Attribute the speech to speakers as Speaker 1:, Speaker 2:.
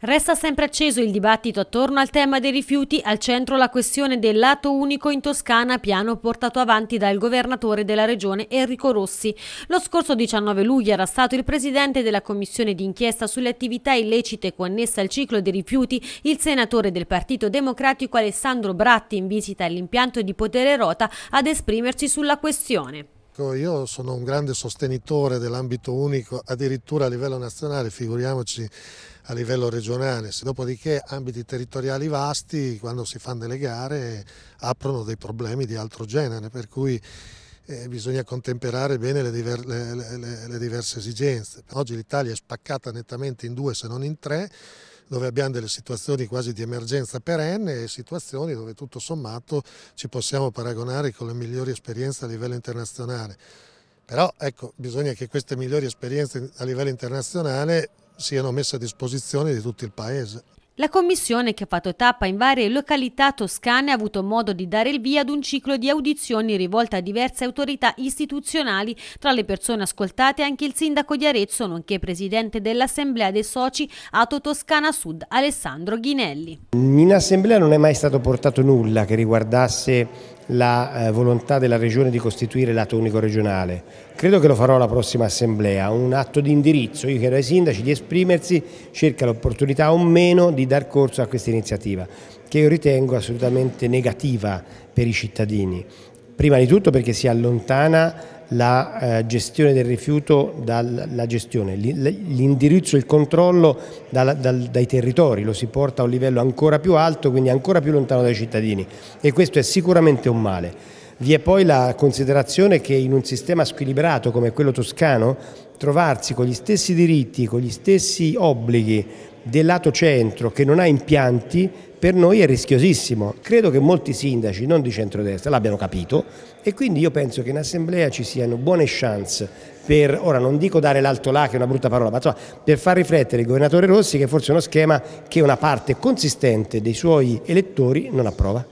Speaker 1: Resta sempre acceso il dibattito attorno al tema dei rifiuti, al centro la questione del lato unico in Toscana, piano portato avanti dal governatore della regione Enrico Rossi. Lo scorso 19 luglio era stato il presidente della commissione d'inchiesta sulle attività illecite connesse al ciclo dei rifiuti, il senatore del Partito Democratico Alessandro Bratti in visita all'impianto di Potere Rota ad esprimersi sulla questione.
Speaker 2: Ecco, io sono un grande sostenitore dell'ambito unico, addirittura a livello nazionale, figuriamoci a livello regionale. Dopodiché ambiti territoriali vasti, quando si fanno delle gare, aprono dei problemi di altro genere, per cui eh, bisogna contemperare bene le, diver le, le, le diverse esigenze. Oggi l'Italia è spaccata nettamente in due se non in tre dove abbiamo delle situazioni quasi di emergenza perenne e situazioni dove tutto sommato ci possiamo paragonare con le migliori esperienze a livello internazionale. Però ecco, bisogna che queste migliori esperienze a livello internazionale siano messe a disposizione di tutto il Paese.
Speaker 1: La commissione, che ha fatto tappa in varie località toscane, ha avuto modo di dare il via ad un ciclo di audizioni rivolte a diverse autorità istituzionali. Tra le persone ascoltate anche il sindaco di Arezzo, nonché presidente dell'Assemblea dei Soci Ato Toscana Sud, Alessandro Ghinelli.
Speaker 3: In assemblea non è mai stato portato nulla che riguardasse la eh, volontà della Regione di costituire l'atto unico regionale. Credo che lo farò alla prossima assemblea, un atto di indirizzo, io chiedo ai sindaci di esprimersi, cerca l'opportunità o meno di dar corso a questa iniziativa, che io ritengo assolutamente negativa per i cittadini. Prima di tutto perché si allontana la eh, gestione del rifiuto, dalla gestione, l'indirizzo e il controllo dal, dal, dai territori, lo si porta a un livello ancora più alto, quindi ancora più lontano dai cittadini e questo è sicuramente un male. Vi è poi la considerazione che in un sistema squilibrato come quello toscano trovarsi con gli stessi diritti, con gli stessi obblighi del lato centro che non ha impianti per noi è rischiosissimo. Credo che molti sindaci, non di centrodestra, l'abbiano capito e quindi io penso che in assemblea ci siano buone chance per, ora non dico dare l'alto là che è una brutta parola, ma insomma, per far riflettere il governatore Rossi che forse è uno schema che una parte consistente dei suoi elettori non approva.